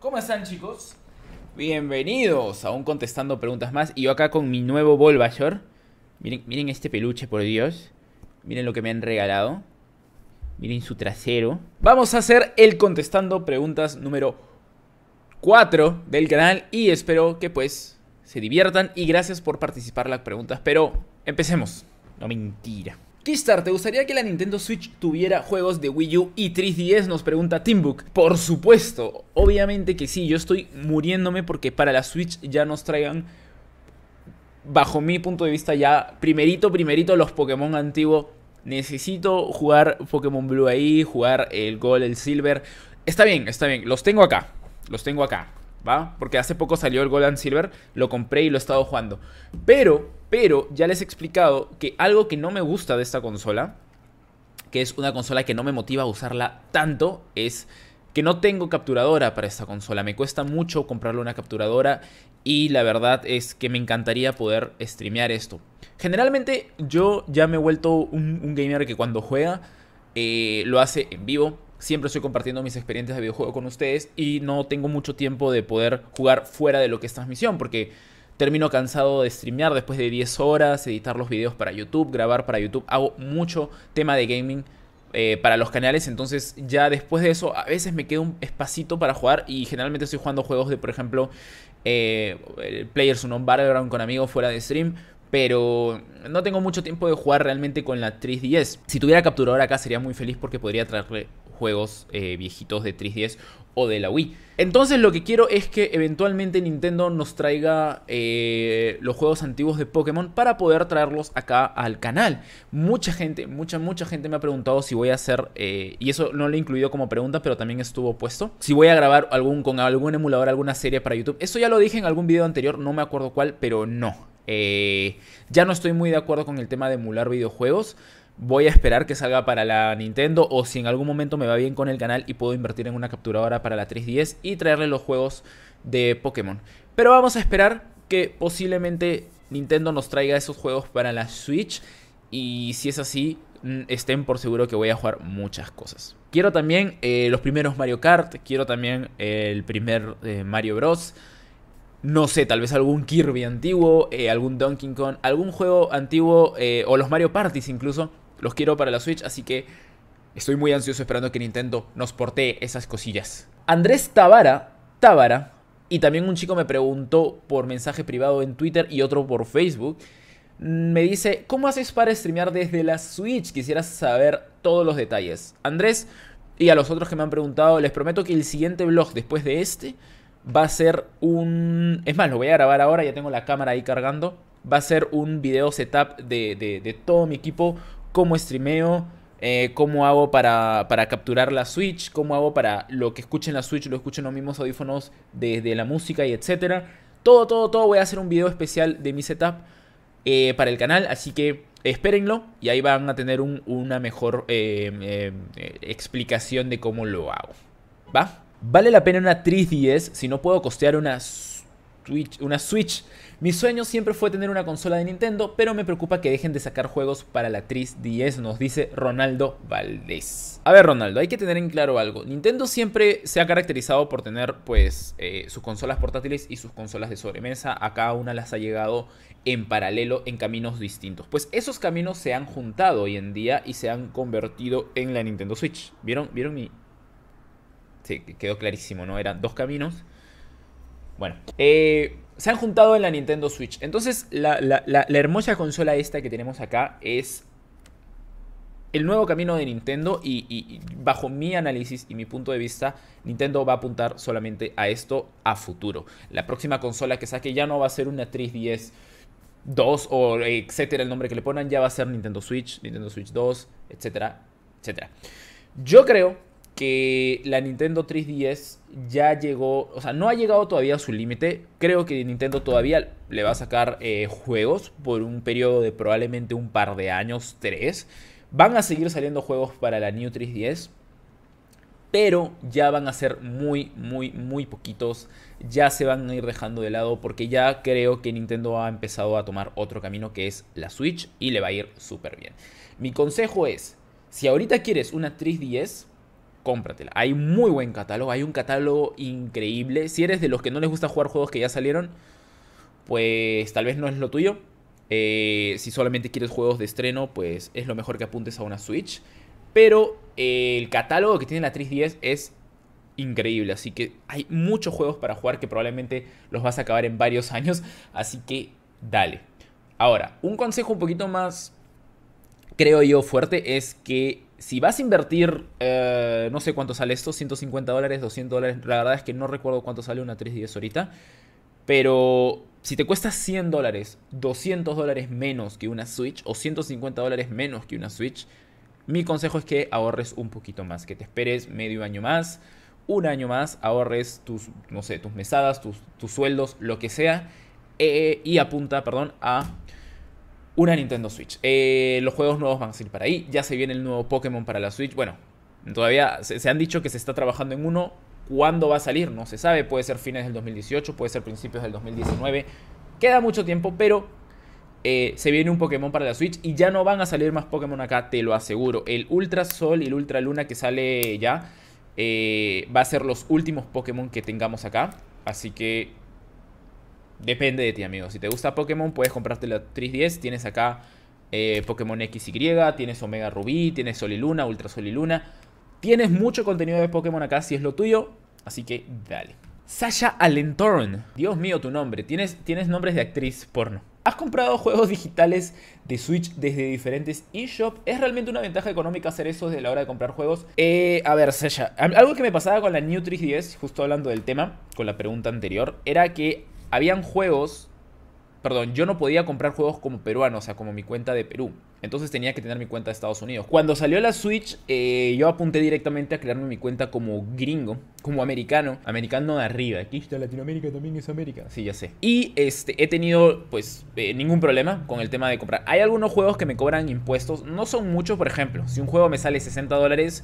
¿Cómo están chicos? Bienvenidos a un contestando preguntas más. Y yo acá con mi nuevo Volvajor. Miren, miren este peluche, por Dios. Miren lo que me han regalado. Miren su trasero. Vamos a hacer el contestando preguntas número 4 del canal. Y espero que pues se diviertan. Y gracias por participar en las preguntas. Pero empecemos. No mentira. Kistar, ¿te gustaría que la Nintendo Switch tuviera juegos de Wii U y 3DS? Nos pregunta Timbook. Por supuesto, obviamente que sí, yo estoy muriéndome porque para la Switch ya nos traigan, bajo mi punto de vista ya, primerito, primerito los Pokémon antiguos. Necesito jugar Pokémon Blue ahí, jugar el Gold, el Silver. Está bien, está bien, los tengo acá, los tengo acá, ¿va? Porque hace poco salió el Gold and Silver, lo compré y lo he estado jugando. Pero pero ya les he explicado que algo que no me gusta de esta consola, que es una consola que no me motiva a usarla tanto, es que no tengo capturadora para esta consola. Me cuesta mucho comprarle una capturadora y la verdad es que me encantaría poder streamear esto. Generalmente yo ya me he vuelto un, gamer que cuando juega eh, lo hace en vivo. Siempre estoy compartiendo mis experiencias de videojuego con ustedes y no tengo mucho tiempo de poder jugar fuera de lo que es transmisión porque Termino cansado de streamear después de 10 horas, editar los videos para YouTube, grabar para YouTube. Hago mucho tema de gaming eh, para los canales, entonces ya después de eso a veces me queda un espacito para jugar y generalmente estoy jugando juegos de, por ejemplo, eh, Players Unknown Battleground con amigos fuera de stream. Pero no tengo mucho tiempo de jugar realmente con la 3DS. Si tuviera capturador acá sería muy feliz porque podría traerle juegos eh, viejitos de 3DS o de la Wii. Entonces lo que quiero es que eventualmente Nintendo nos traiga eh, los juegos antiguos de Pokémon para poder traerlos acá al canal. Mucha gente, mucha, mucha gente me ha preguntado si voy a hacer, eh, y eso no lo he incluido como pregunta, pero también estuvo puesto, si voy a grabar algún, con algún emulador, alguna serie para YouTube. Eso ya lo dije en algún video anterior, no me acuerdo cuál, pero no. Eh, ya no estoy muy de acuerdo con el tema de emular videojuegos voy a esperar que salga para la Nintendo o si en algún momento me va bien con el canal y puedo invertir en una capturadora para la 310. y traerle los juegos de Pokémon. Pero vamos a esperar que posiblemente Nintendo nos traiga esos juegos para la Switch y si es así, mm, estén por seguro que voy a jugar muchas cosas. Quiero también eh, los primeros Mario Kart, quiero también el primer eh, Mario Bros. No sé, tal vez algún Kirby antiguo, eh, algún Donkey Kong, algún juego antiguo o los Mario Parties incluso los quiero para la Switch, así que estoy muy ansioso esperando que Nintendo nos porte esas cosillas. Andrés Tavara, Tavara, y también un chico me preguntó por mensaje privado en Twitter y otro por Facebook. Mm, me dice, ¿cómo haces para streamear desde la Switch? Quisiera saber todos los detalles. Andrés y a los otros que me han preguntado, les prometo que el siguiente vlog después de este va a ser un... Es más, lo voy a grabar ahora, ya tengo la cámara ahí cargando. Va a ser un video setup de, de todo mi equipo cómo streameo, eh, cómo hago para, capturar la Switch, cómo hago para lo que escuchen la Switch, lo escuchen los mismos audífonos desde la música y etcétera. Todo, todo, todo. Voy a hacer un video especial de mi setup eh, para el canal, así que espérenlo y ahí van a tener una mejor eh, explicación de cómo lo hago. ¿Va? Vale la pena una 310. si no puedo costear una una Switch. Mi sueño siempre fue tener una consola de Nintendo, pero me preocupa que dejen de sacar juegos para la 3DS, nos dice Ronaldo Valdés. A ver, Ronaldo, hay que tener en claro algo. Nintendo siempre se ha caracterizado por tener, pues, eh, sus consolas portátiles y sus consolas de sobremesa. A cada una las ha llegado en paralelo en caminos distintos. Pues esos caminos se han juntado hoy en día y se han convertido en la Nintendo Switch. ¿Vieron? ¿Vieron mi...? Sí, quedó clarísimo, ¿no? Eran dos caminos bueno, eh, se han juntado en la Nintendo Switch. Entonces, la, hermosa consola esta que tenemos acá es el nuevo camino de Nintendo y, bajo mi análisis y mi punto de vista, Nintendo va a apuntar solamente a esto a futuro. La próxima consola que saque ya no va a ser una 3DS 2 o etcétera, el nombre que le pongan ya va a ser Nintendo Switch, Nintendo Switch 2, etcétera, etcétera. Yo creo que la Nintendo 3DS ya llegó, o sea, no ha llegado todavía a su límite. Creo que Nintendo todavía le va a sacar eh, juegos por un periodo de probablemente un par de años, tres. Van a seguir saliendo juegos para la New 3DS, pero ya van a ser muy, muy, muy poquitos. Ya se van a ir dejando de lado porque ya creo que Nintendo ha empezado a tomar otro camino que es la Switch y le va a ir súper bien. Mi consejo es, si ahorita quieres una 3DS, cómpratela. Hay muy buen catálogo, hay un catálogo increíble. Si eres de los que no les gusta jugar juegos que ya salieron, pues tal vez no es lo tuyo. Eh, si solamente quieres juegos de estreno, pues es lo mejor que apuntes a una Switch. Pero eh, el catálogo que tiene la 10 es increíble. Así que hay muchos juegos para jugar que probablemente los vas a acabar en varios años. Así que dale. Ahora, un consejo un poquito más, creo yo, fuerte es que si vas a invertir, eh, no sé cuánto sale esto, 150 dólares, 200 dólares, la verdad es que no recuerdo cuánto sale una 310 ahorita, pero si te cuesta 100 dólares, 200 dólares menos que una Switch o 150 dólares menos que una Switch, mi consejo es que ahorres un poquito más, que te esperes medio año más, un año más, ahorres tus, no sé, tus mesadas, tus, sueldos, lo que sea, eh, y apunta, perdón, a una Nintendo Switch. Eh, los juegos nuevos van a salir para ahí. Ya se viene el nuevo Pokémon para la Switch. Bueno, todavía se, han dicho que se está trabajando en uno. ¿Cuándo va a salir? No se sabe. Puede ser fines del 2018, puede ser principios del 2019. Queda mucho tiempo, pero eh, se viene un Pokémon para la Switch y ya no van a salir más Pokémon acá, te lo aseguro. El Ultra Sol y el Ultra Luna que sale ya eh, va a ser los últimos Pokémon que tengamos acá. Así que depende de ti, amigo. Si te gusta Pokémon, puedes comprarte la 10. Tienes acá eh, Pokémon XY, tienes Omega Rubí, tienes Sol y Luna, Ultra Sol y Luna. Tienes mucho contenido de Pokémon acá si es lo tuyo, así que dale. Sasha Alentorn. Dios mío, tu nombre. Tienes, tienes nombres de actriz porno. ¿Has comprado juegos digitales de Switch desde diferentes eShop? ¿Es realmente una ventaja económica hacer eso desde la hora de comprar juegos? Eh, a ver, Sasha, algo que me pasaba con la New 3DS, justo hablando del tema, con la pregunta anterior, era que habían juegos, perdón, yo no podía comprar juegos como peruano, o sea, como mi cuenta de Perú. Entonces tenía que tener mi cuenta de Estados Unidos. Cuando salió la Switch, eh, yo apunté directamente a crearme mi cuenta como gringo, como americano, americano de arriba. Aquí está Latinoamérica, también es América. Sí, ya sé. Y este, he tenido, pues, eh, ningún problema con el tema de comprar. Hay algunos juegos que me cobran impuestos, no son muchos, por ejemplo. Si un juego me sale 60 dólares,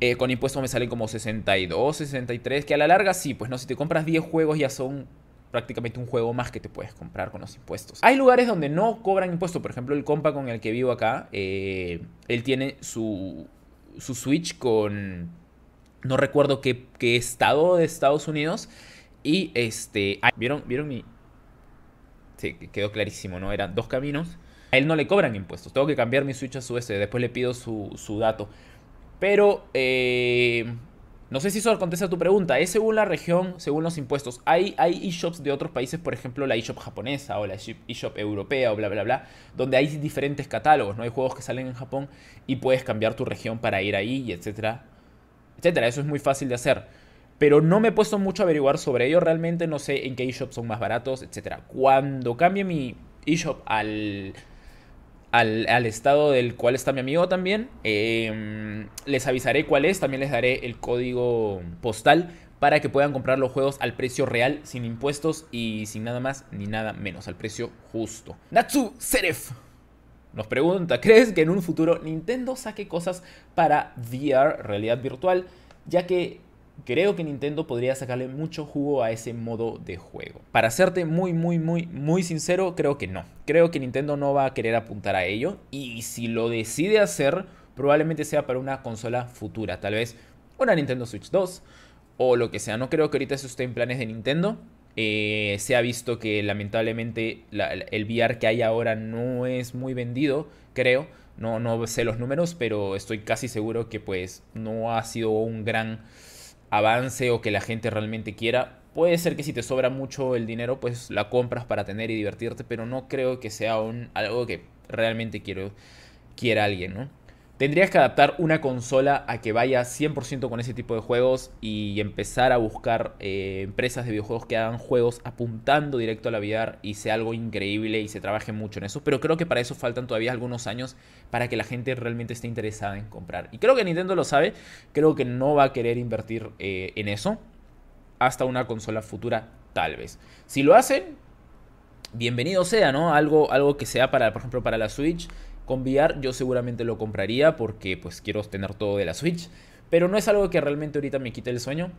eh, con impuestos me salen como 62, 63, que a la larga sí, pues no, si te compras 10 juegos ya son prácticamente un juego más que te puedes comprar con los impuestos. Hay lugares donde no cobran impuestos, por ejemplo el compa con el que vivo acá, eh, él tiene su, su Switch con, no recuerdo qué, estado de Estados Unidos, y este, ¿vieron, vieron mi...? Sí, quedó clarísimo, ¿no? Eran dos caminos. A él no le cobran impuestos, tengo que cambiar mi Switch a su S, este, después le pido su, dato. Pero... Eh, no sé si eso contesta tu pregunta. Es según la región, según los impuestos. Hay hay de otros países, por ejemplo, la eShop japonesa o la eShop europea o bla, bla, bla, donde hay diferentes catálogos, ¿no? Hay juegos que salen en Japón y puedes cambiar tu región para ir ahí, y etcétera, etcétera. Eso es muy fácil de hacer. Pero no me he puesto mucho a averiguar sobre ello. Realmente no sé en qué eShops son más baratos, etcétera. Cuando cambie mi eShop al al, estado del cual está mi amigo también. Em, les avisaré cuál es, también les daré el código postal para que puedan comprar los juegos al precio real, sin impuestos y sin nada más ni nada menos, al precio justo. Natsu Seref nos pregunta, ¿crees que en un futuro Nintendo saque cosas para VR, realidad virtual? Ya que creo que Nintendo podría sacarle mucho jugo a ese modo de juego. Para serte muy, muy, muy, muy sincero, creo que no. Creo que Nintendo no va a querer apuntar a ello. Y si lo decide hacer, probablemente sea para una consola futura. Tal vez una Nintendo Switch 2 o lo que sea. No creo que ahorita eso esté en planes de Nintendo. Eh, se ha visto que lamentablemente el VR que hay ahora no es muy vendido, creo. No, no sé los números, pero estoy casi seguro que pues no ha sido un gran avance o que la gente realmente quiera. Puede ser que si te sobra mucho el dinero, pues la compras para tener y divertirte, pero no creo que sea un, algo que realmente quiero, quiera alguien, ¿no? Tendrías que adaptar una consola a que vaya 100% con ese tipo de juegos y empezar a buscar eh, empresas de videojuegos que hagan juegos apuntando directo a la VR y sea algo increíble y se trabaje mucho en eso. Pero creo que para eso faltan todavía algunos años para que la gente realmente esté interesada en comprar. Y creo que Nintendo lo sabe, creo que no va a querer invertir eh, en eso hasta una consola futura, tal vez. Si lo hacen, bienvenido sea, ¿no? Algo, algo que sea para, por ejemplo, para la Switch con VR yo seguramente lo compraría porque pues quiero tener todo de la Switch. Pero no es algo que realmente ahorita me quite el sueño.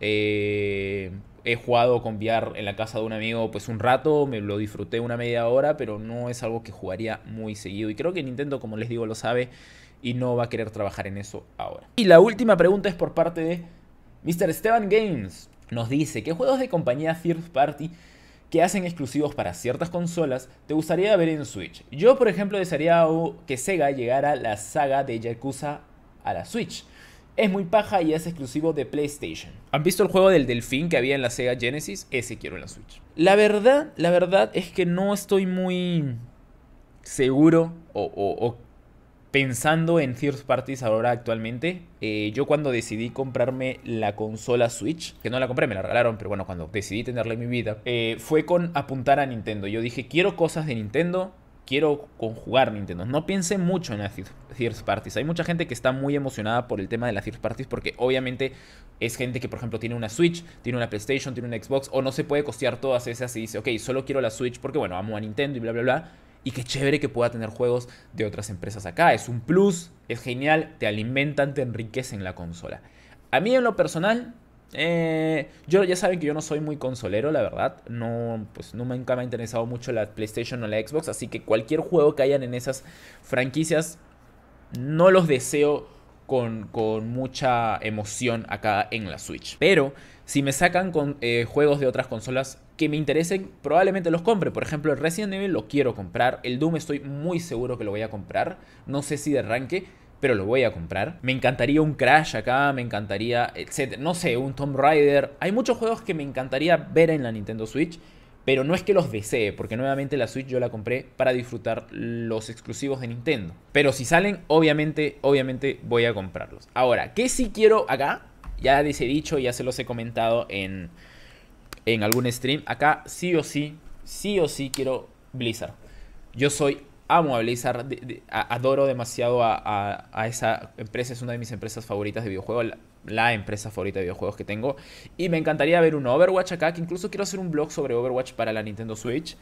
Eh, he jugado con VR en la casa de un amigo pues un rato, me lo disfruté una media hora, pero no es algo que jugaría muy seguido. Y creo que Nintendo, como les digo, lo sabe y no va a querer trabajar en eso ahora. Y la última pregunta es por parte de Mr. Esteban Games. Nos dice, ¿qué juegos de compañía Third Party que hacen exclusivos para ciertas consolas te gustaría ver en Switch. Yo, por ejemplo, desearía que Sega llegara la saga de Yakuza a la Switch. Es muy paja y es exclusivo de PlayStation. ¿Han visto el juego del delfín que había en la Sega Genesis? Ese quiero en la Switch. La verdad, la verdad es que no estoy muy seguro o, o, o pensando en third parties ahora actualmente, eh, yo cuando decidí comprarme la consola Switch, que no la compré, me la regalaron, pero bueno, cuando decidí tenerla en mi vida, eh, fue con apuntar a Nintendo. Yo dije, quiero cosas de Nintendo, quiero conjugar Nintendo. No piense mucho en las third parties. Hay mucha gente que está muy emocionada por el tema de las third parties porque obviamente es gente que, por ejemplo, tiene una Switch, tiene una PlayStation, tiene una Xbox o no se puede costear todas esas y dice, ok, solo quiero la Switch porque, bueno, amo a Nintendo y bla, bla, bla. Y qué chévere que pueda tener juegos de otras empresas acá. Es un plus, es genial, te alimentan, te enriquecen la consola. A mí en lo personal, eh, yo ya saben que yo no soy muy consolero, la verdad. No, pues no me, nunca me ha interesado mucho la PlayStation o la Xbox. Así que cualquier juego que hayan en esas franquicias, no los deseo con, mucha emoción acá en la Switch. Pero si me sacan con, eh, juegos de otras consolas que me interesen, probablemente los compre. Por ejemplo, el Resident Evil lo quiero comprar. El Doom estoy muy seguro que lo voy a comprar. No sé si de arranque, pero lo voy a comprar. Me encantaría un Crash acá, me encantaría, etc. No sé, un Tomb Raider. Hay muchos juegos que me encantaría ver en la Nintendo Switch pero no es que los desee, porque nuevamente la Switch yo la compré para disfrutar los exclusivos de Nintendo. Pero si salen, obviamente, obviamente voy a comprarlos. Ahora, ¿qué sí quiero acá? Ya les he dicho, ya se los he comentado en, en algún stream. Acá sí o sí, sí o sí quiero Blizzard. Yo soy amo a Blizzard, adoro demasiado a, esa empresa, es una de mis empresas favoritas de videojuegos la empresa favorita de videojuegos que tengo. Y me encantaría ver un Overwatch acá, que incluso quiero hacer un blog sobre Overwatch para la Nintendo Switch.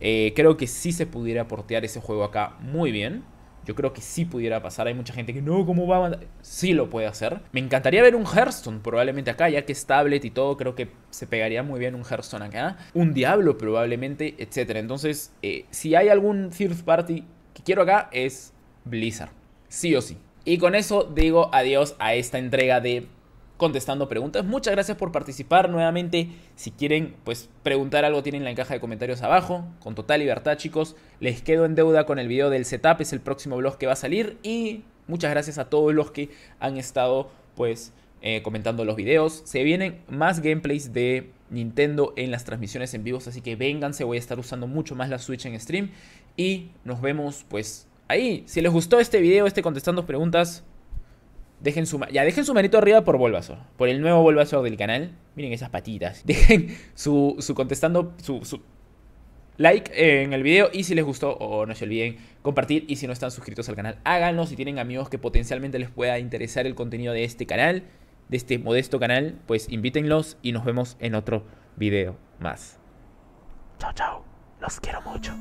Eh, creo que sí se pudiera portear ese juego acá muy bien. Yo creo que sí pudiera pasar. Hay mucha gente que no, ¿cómo va a Sí lo puede hacer. Me encantaría ver un Hearthstone probablemente acá, ya que es tablet y todo. Creo que se pegaría muy bien un Hearthstone acá. Un Diablo probablemente, etc. Entonces, eh, si hay algún third party que quiero acá, es Blizzard. Sí o sí. Y con eso digo adiós a esta entrega de contestando preguntas. Muchas gracias por participar nuevamente. Si quieren pues preguntar algo tienen la caja de comentarios abajo. Con total libertad chicos. Les quedo en deuda con el video del setup. Es el próximo vlog que va a salir. Y muchas gracias a todos los que han estado pues eh, comentando los videos. Se vienen más gameplays de Nintendo en las transmisiones en vivos. Así que vénganse. Voy a estar usando mucho más la Switch en stream. Y nos vemos pues ahí. Si les gustó este video, este contestando preguntas, dejen su, ya, dejen su manito arriba por Volvazor, por el nuevo Volvazor del canal. Miren esas patitas. Dejen su, contestando, su, su like en el video y si les gustó o no se olviden compartir y si no están suscritos al canal háganlo si tienen amigos que potencialmente les pueda interesar el contenido de este canal de este modesto canal pues invítenlos y nos vemos en otro video más chao chao los quiero mucho